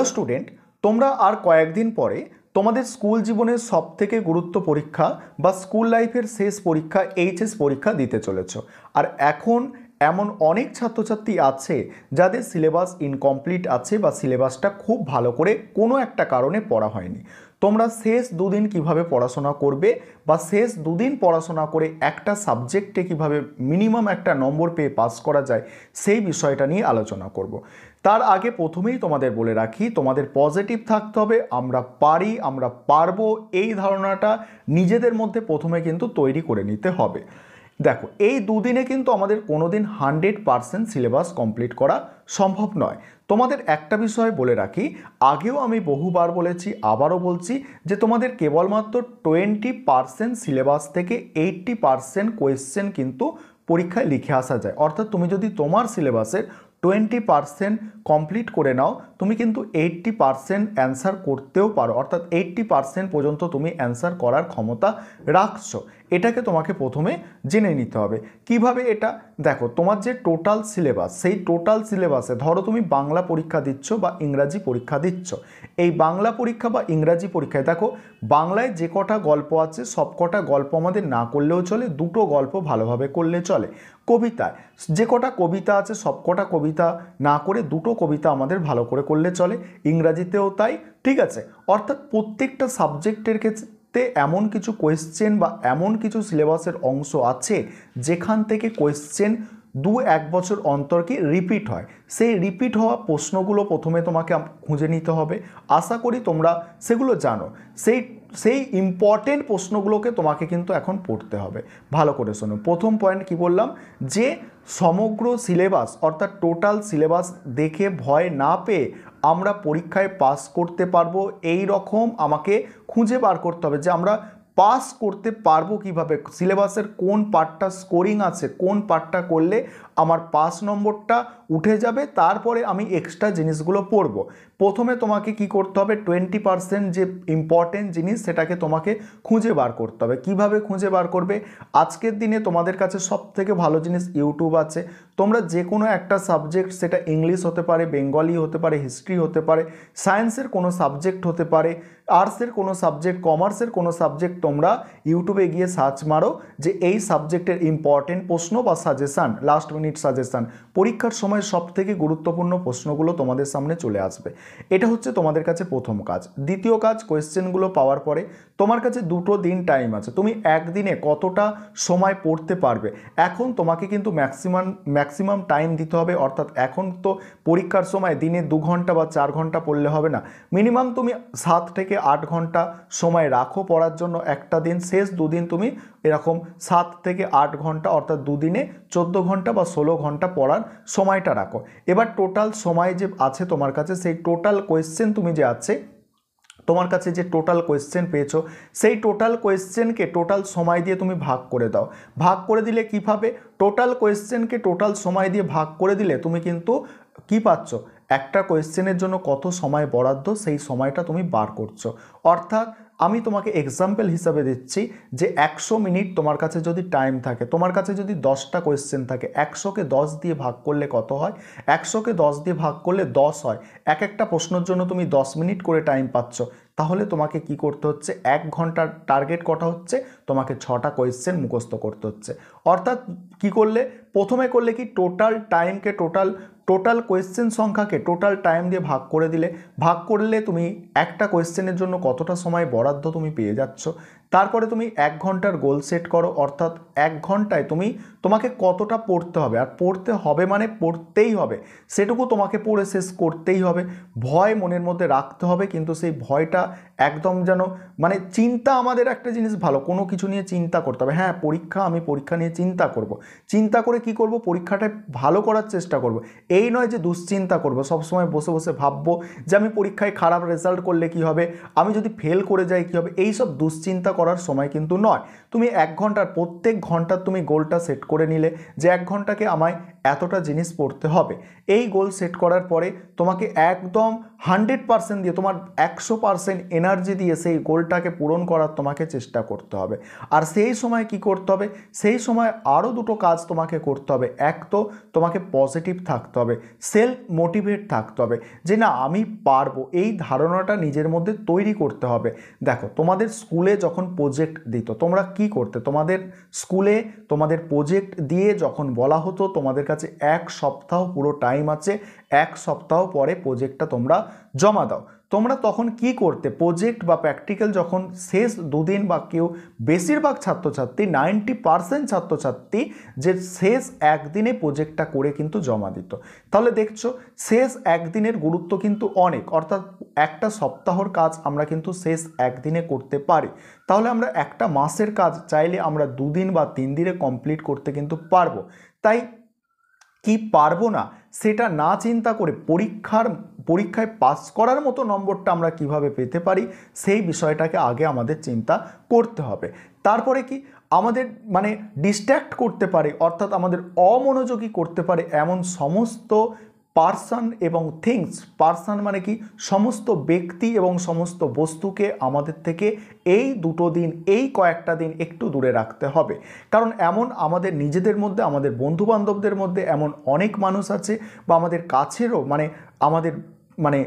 Hello student তোমরা আর কয়েকদিন পরে তোমাদের স্কুল জীবনের সবথেকে গুরুত্ব পরীক্ষা বা স্কুল লাইফের শেষ পরীক্ষা এইচএস পরীক্ষা দিতে চলেছ আর এখন এমন অনেক ছাত্রছাত্রী আছে যাদের সিলেবাস ইনকমপ্লিট আছে বা সিলেবাসটা খুব ভালো করে কোনো একটা কারণে পড়া হয়নি তোমরা শেষ দুদিন কিভাবে পড়াশোনা করবে বা শেষ দুদিন পড়াশোনা করে একটা সাবজেক্টে কিভাবে মিনিমাম একটা নম্বর পেয়ে পাস করা যায় সেই বিষয়টা নিয়ে আলোচনা করব তার আগে প্রথমেই তোমাদের বলে রাখি তোমাদের পজিটিভ থাকতে হবে আমরা পারি আমরা পারবো এই ধারণাটা নিজেদের মধ্যে প্রথমে কিন্তু তৈরি করে নিতে হবে দেখো এই দুদিনে কিন্তু আমাদের কোনো দিন হান্ড্রেড পারসেন্ট সিলেবাস কমপ্লিট করা সম্ভব নয় তোমাদের একটা বিষয় বলে রাখি আগেও আমি বহুবার বলেছি আবারও বলছি যে তোমাদের কেবলমাত্র টোয়েন্টি পারসেন্ট সিলেবাস থেকে এইট্টি পারসেন্ট কোয়েশ্চেন কিন্তু পরীক্ষায় লিখে আসা যায় অর্থাৎ তুমি যদি তোমার সিলেবাসের টোয়েন্টি পারসেন্ট কমপ্লিট করে নাও তুমি কিন্তু এইট্টি পারসেন্ট অ্যান্সার করতেও পারো অর্থাৎ এইট্টি পারসেন্ট পর্যন্ত তুমি অ্যান্সার করার ক্ষমতা রাখছো এটাকে তোমাকে প্রথমে জেনে নিতে হবে কিভাবে এটা দেখো তোমার যে টোটাল সিলেবাস সেই টোটাল সিলেবাসে ধরো তুমি বাংলা পরীক্ষা দিচ্ছ বা ইংরাজি পরীক্ষা দিচ্ছ এই বাংলা পরীক্ষা বা ইংরাজি পরীক্ষায় দেখো বাংলায় যে কটা গল্প আছে সব কটা গল্প আমাদের না করলেও চলে দুটো গল্প ভালোভাবে করলে চলে কবিতায় যে কটা কবিতা আছে সব কটা কবিতা না করে দুটো কবিতা আমাদের ভালো করে করলে চলে ইংরাজিতেও তাই ঠিক আছে অর্থাৎ প্রত্যেকটা সাবজেক্টের ক্ষেত্রে তে এমন কিছু কোয়েশ্চেন বা এমন কিছু সিলেবাসের অংশ আছে যেখান থেকে কোয়েশ্চেন দু এক বছর অন্তর কি রিপিট হয় সেই রিপিট হওয়া প্রশ্নগুলো প্রথমে তোমাকে খুঁজে নিতে হবে আশা করি তোমরা সেগুলো জানো সেই সেই ইম্পর্টেন্ট প্রশ্নগুলোকে তোমাকে কিন্তু এখন পড়তে হবে ভালো করে শোনো প্রথম পয়েন্ট কি বললাম যে সমগ্র সিলেবাস অর্থাৎ টোটাল সিলেবাস দেখে ভয় না পেয়ে আমরা পরীক্ষায় পাস করতে পারবো এই রকম আমাকে খুঁজে বার করতে হবে যে আমরা পাস করতে পারবো কিভাবে সিলেবাসের কোন পার্টটা স্কোরিং আছে কোন পার্টটা করলে আমার পাস নম্বরটা উঠে যাবে তারপরে আমি এক্সট্রা জিনিসগুলো পড়বো প্রথমে তোমাকে কি করতে হবে টোয়েন্টি পারসেন্ট যে ইম্পর্টেন্ট জিনিস সেটাকে তোমাকে খুঁজে বার করতে হবে কিভাবে খুঁজে বার করবে আজকের দিনে তোমাদের কাছে সব থেকে ভালো জিনিস ইউটিউব আছে তোমরা যে কোনো একটা সাবজেক্ট সেটা ইংলিশ হতে পারে বেঙ্গলি হতে পারে হিস্ট্রি হতে পারে সায়েন্সের কোনো সাবজেক্ট হতে পারে আর্টসের কোনো সাবজেক্ট কমার্সের কোনো সাবজেক্ট তোমরা ইউটিউবে গিয়ে সার্চ মারো যে এই সাবজেক্টের ইম্পর্টেন্ট প্রশ্ন বা সাজেশান লাস্ট মিনিট সাজেশান পরীক্ষার সময় সব থেকে গুরুত্বপূর্ণ প্রশ্নগুলো তোমাদের সামনে চলে আসবে এটা হচ্ছে তোমাদের কাছে প্রথম কাজ দ্বিতীয় কাজ কোয়েশ্চেনগুলো পাওয়ার পরে তোমার কাছে দুটো দিন টাইম আছে তুমি একদিনে কতটা সময় পড়তে পারবে এখন তোমাকে কিন্তু ম্যাক্সিমাম ম্যাক্সিমাম টাইম দিতে হবে অর্থাৎ এখন তো পরীক্ষার সময় দিনে দু ঘন্টা বা চার ঘন্টা পড়লে হবে না মিনিমাম তুমি সাত থেকে আট ঘন্টা সময় রাখো পড়ার জন্য একটা দিন শেষ দুদিন তুমি এরকম সাত থেকে আট ঘন্টা অর্থাৎ দুদিনে চোদ্দ ঘন্টা বা ষোলো ঘন্টা পড়ার সময়টা রাখো এবার টোটাল সময় যে আছে তোমার কাছে সেই টোটাল কোয়েশ্চেন তুমি যে আছে তোমার কাছে যে টোটাল কোয়েশ্চেন পেয়েছো সেই টোটাল কোয়েশ্চেনকে টোটাল সময় দিয়ে তুমি ভাগ করে দাও ভাগ করে দিলে কীভাবে টোটাল কোয়েশ্চেনকে টোটাল সময় দিয়ে ভাগ করে দিলে তুমি কিন্তু কি পাচ্ছ একটা কোয়েশ্চেনের জন্য কত সময় বরাদ্দ সেই সময়টা তুমি বার করছো অর্থাৎ আমি তোমাকে এক্সাম্পল হিসাবে দিচ্ছি যে একশো মিনিট তোমার কাছে যদি টাইম থাকে তোমার কাছে যদি দশটা কোয়েশ্চেন থাকে একশোকে দশ দিয়ে ভাগ করলে কত হয় একশোকে দশ দিয়ে ভাগ করলে দশ হয় এক একটা প্রশ্নের জন্য তুমি দশ মিনিট করে টাইম পাচ্ছ তাহলে তোমাকে কি করতে হচ্ছে এক ঘন্টার টার্গেট কটা হচ্ছে তোমাকে ছটা কোয়েশ্চেন মুখস্থ করতে হচ্ছে অর্থাৎ কি করলে প্রথমে করলে কি টোটাল টাইমকে টোটাল টোটাল কোয়েশ্চেন সংখ্যাকে টোটাল টাইম দিয়ে ভাগ করে দিলে ভাগ করলে তুমি একটা কোয়েশ্চেনের জন্য কতটা সময় বরাদ্দ তুমি পেয়ে যাচ্ছ তারপরে তুমি এক ঘন্টার গোল সেট করো অর্থাৎ এক ঘন্টায় তুমি তোমাকে কতটা পড়তে হবে আর পড়তে হবে মানে পড়তেই হবে সেটুকু তোমাকে পড়ে শেষ করতেই হবে ভয় মনের মধ্যে রাখতে হবে কিন্তু সেই ভয়টা একদম যেন মানে চিন্তা আমাদের একটা জিনিস ভালো কোনো কিছু নিয়ে চিন্তা করতে হবে হ্যাঁ পরীক্ষা আমি পরীক্ষা নিয়ে চিন্তা করব। চিন্তা করে কি করব পরীক্ষাটায় ভালো করার চেষ্টা করব। এই এই নয় যে দুশ্চিন্তা করবো সবসময় বসে বসে ভাববো যে আমি পরীক্ষায় খারাপ রেজাল্ট করলে কি হবে আমি যদি ফেল করে যাই কি হবে এই সব দুশ্চিন্তা করার সময় কিন্তু নয় তুমি এক ঘন্টার প্রত্যেক ঘন্টার তুমি গোলটা সেট করে নিলে যে এক ঘন্টাকে আমায় এতটা জিনিস পড়তে হবে এই গোল সেট করার পরে তোমাকে একদম হান্ড্রেড পারসেন্ট দিয়ে তোমার একশো পারসেন্ট এনার্জি দিয়ে সেই গোলটাকে পূরণ করার তোমাকে চেষ্টা করতে হবে আর সেই সময় কি করতে হবে সেই সময় আরও দুটো কাজ তোমাকে করতে হবে এক তো তোমাকে পজিটিভ থাকতে হবে সেলফ মোটিভেট থাকতে হবে যে না আমি পারবো এই ধারণাটা নিজের মধ্যে তৈরি করতে হবে দেখো তোমাদের স্কুলে যখন প্রজেক্ট দিত তোমরা কি করতে তোমাদের স্কুলে তোমাদের প্রজেক্ট দিয়ে যখন বলা হতো তোমাদের কাছে এক সপ্তাহ পুরো টাইম আছে এক সপ্তাহ পরে প্রজেক্টটা তোমরা জমা দাও তোমরা তখন কি করতে প্রজেক্ট বা প্র্যাকটিক্যাল যখন শেষ দুদিন বা কেউ বেশিরভাগ ছাত্রছাত্রী নাইনটি পারসেন্ট ছাত্রছাত্রী যে শেষ একদিনে প্রজেক্টটা করে কিন্তু জমা দিত তাহলে দেখছো শেষ একদিনের গুরুত্ব কিন্তু অনেক অর্থাৎ একটা সপ্তাহর কাজ আমরা কিন্তু শেষ একদিনে করতে পারি তাহলে আমরা একটা মাসের কাজ চাইলে আমরা দুদিন বা তিন দিনে কমপ্লিট করতে কিন্তু পারবো তাই কি পারবো না সেটা না চিন্তা করে পরীক্ষার পরীক্ষায় পাস করার মতো নম্বরটা আমরা কিভাবে পেতে পারি সেই বিষয়টাকে আগে আমাদের চিন্তা করতে হবে তারপরে কি আমাদের মানে ডিস্ট্র্যাক্ট করতে পারে অর্থাৎ আমাদের অমনোযোগী করতে পারে এমন সমস্ত পার্সন এবং থিংস পার্সন মানে কি সমস্ত ব্যক্তি এবং সমস্ত বস্তুকে আমাদের থেকে এই দুটো দিন এই কয়েকটা দিন একটু দূরে রাখতে হবে কারণ এমন আমাদের নিজেদের মধ্যে আমাদের বন্ধুবান্ধবদের মধ্যে এমন অনেক মানুষ আছে বা আমাদের কাছেরও মানে আমাদের মানে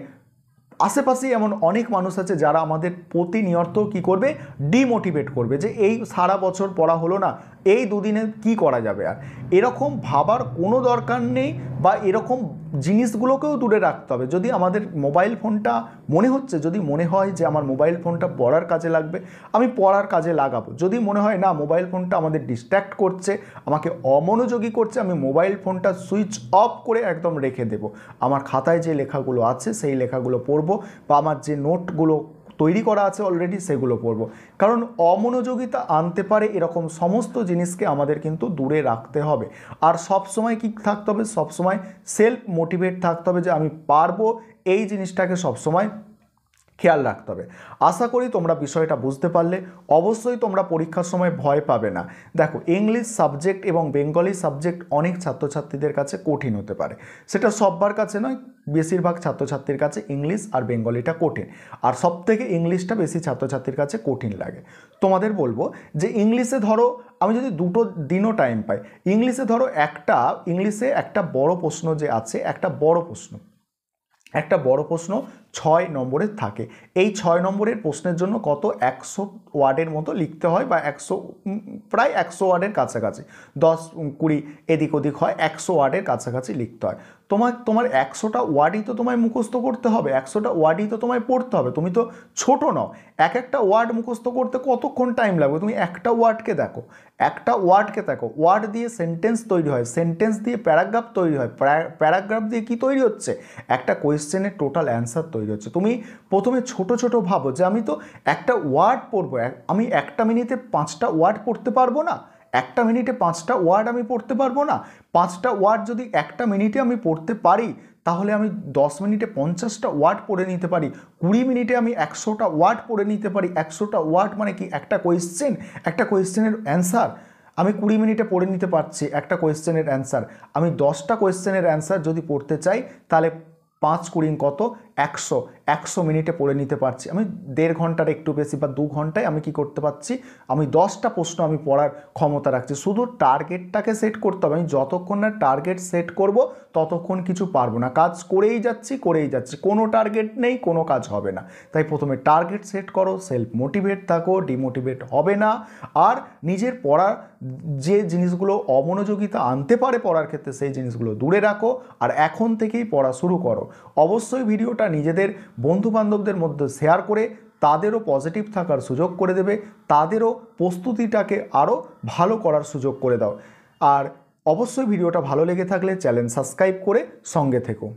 আশেপাশে এমন অনেক মানুষ আছে যারা আমাদের প্রতিনিয়ত কি করবে ডিমোটিভেট করবে যে এই সারা বছর পড়া হলো না এই দুদিনে কি করা যাবে আর এরকম ভাবার কোনো দরকার নেই বা এরকম জিনিসগুলোকেও দূরে রাখতে হবে যদি আমাদের মোবাইল ফোনটা মনে হচ্ছে যদি মনে হয় যে আমার মোবাইল ফোনটা পড়ার কাজে লাগবে আমি পড়ার কাজে লাগাবো যদি মনে হয় না মোবাইল ফোনটা আমাদের ডিস্ট্র্যাক্ট করছে আমাকে অমনোযোগী করছে আমি মোবাইল ফোনটা সুইচ অফ করে একদম রেখে দেব আমার খাতায় যে লেখাগুলো আছে সেই লেখাগুলো পড়বো বা আমার যে নোটগুলো তৈরি করা আছে অলরেডি সেগুলো পড়ব কারণ অমনোযোগিতা আনতে পারে এরকম সমস্ত জিনিসকে আমাদের কিন্তু দূরে রাখতে হবে আর সব সময় কি থাকতে হবে সবসময় সেলফ মোটিভেট থাকতে হবে যে আমি পারবো এই জিনিসটাকে সবসময় খেয়াল রাখতে হবে আশা করি তোমরা বিষয়টা বুঝতে পারলে অবশ্যই তোমরা পরীক্ষার সময় ভয় পাবে না দেখো ইংলিশ সাবজেক্ট এবং বেঙ্গলি সাবজেক্ট অনেক ছাত্রছাত্রীদের কাছে কঠিন হতে পারে সেটা সব্বার কাছে নয় বেশিরভাগ ছাত্রছাত্রীর কাছে ইংলিশ আর বেঙ্গলিটা কঠিন আর সবথেকে ইংলিশটা বেশি ছাত্রছাত্রীর কাছে কঠিন লাগে তোমাদের বলবো যে ইংলিশে ধরো আমি যদি দুটো দিনও টাইম পাই ইংলিশে ধরো একটা ইংলিশে একটা বড় প্রশ্ন যে আছে একটা বড় প্রশ্ন একটা বড় প্রশ্ন ছয় নম্বরের থাকে এই ছয় নম্বরের প্রশ্নের জন্য কত একশো ওয়ার্ডের মতো লিখতে হয় বা একশো প্রায় একশো ওয়ার্ডের কাছাকাছি দশ কুড়ি এদিক ওদিক হয় একশো ওয়ার্ডের কাছাকাছি লিখতে হয় তোমার তোমার একশোটা ওয়ার্ডই তো তোমায় মুখস্থ করতে হবে একশোটা ওয়ার্ডই তো তোমায় পড়তে হবে তুমি তো ছোট নও এক একটা ওয়ার্ড মুখস্থ করতে কতক্ষণ টাইম লাগবে তুমি একটা ওয়ার্ডকে দেখো একটা ওয়ার্ডকে দেখো ওয়ার্ড দিয়ে সেন্টেন্স তৈরি হয় সেন্টেন্স দিয়ে প্যারাগ্রাফ তৈরি হয় প্যারাগ্রাফ দিয়ে কি তৈরি হচ্ছে একটা কোয়েশ্চেনের টোটাল অ্যান্সার তৈরি হচ্ছে তুমি প্রথমে ছোট ছোট ভাবো যে আমি তো একটা ওয়ার্ড পড়বো আমি একটা মিনিটে পাঁচটা ওয়ার্ড পড়তে পারবো না একটা মিনিটে পাঁচটা ওয়ার্ড আমি পড়তে পারবো না পাঁচটা ওয়ার্ড যদি একটা মিনিটে আমি পড়তে পারি তাহলে আমি দশ মিনিটে পঞ্চাশটা ওয়ার্ড পড়ে নিতে পারি কুড়ি মিনিটে আমি একশোটা ওয়ার্ড পড়ে নিতে পারি একশোটা ওয়ার্ড মানে কি একটা কোয়েশ্চেন একটা কোয়েশ্চেনের অ্যান্সার আমি কুড়ি মিনিটে পড়ে নিতে পারছি একটা কোয়েশ্চেনের অ্যান্সার আমি দশটা কোয়েশ্চেনের অ্যান্সার যদি পড়তে চাই তাহলে পাঁচ কুড়ি কত একশো একশো মিনিটে পড়ে নিতে পারছি আমি দেড় ঘন্টার একটু বেশি বা দু ঘন্টায় আমি কি করতে পারছি আমি দশটা প্রশ্ন আমি পড়ার ক্ষমতা রাখছি শুধু টার্গেটটাকে সেট করতে হবে আমি যতক্ষণ না টার্গেট সেট করব ততক্ষণ কিছু পারবো না কাজ করেই যাচ্ছি করেই যাচ্ছি কোনো টার্গেট নেই কোনো কাজ হবে না তাই প্রথমে টার্গেট সেট করো সেলফ মোটিভেট থাকো ডিমোটিভেট হবে না আর নিজের পড়ার যে জিনিসগুলো অমনোযোগিতা আনতে পারে পড়ার ক্ষেত্রে সেই জিনিসগুলো দূরে রাখো আর এখন থেকেই পড়া শুরু করো অবশ্যই ভিডিওটা ভিডিওটা নিজেদের বন্ধুবান্ধবদের মধ্যে শেয়ার করে তাদেরও পজিটিভ থাকার সুযোগ করে দেবে তাদেরও প্রস্তুতিটাকে আরও ভালো করার সুযোগ করে দাও আর অবশ্যই ভিডিওটা ভালো লেগে থাকলে চ্যানেল সাবস্ক্রাইব করে সঙ্গে থেকো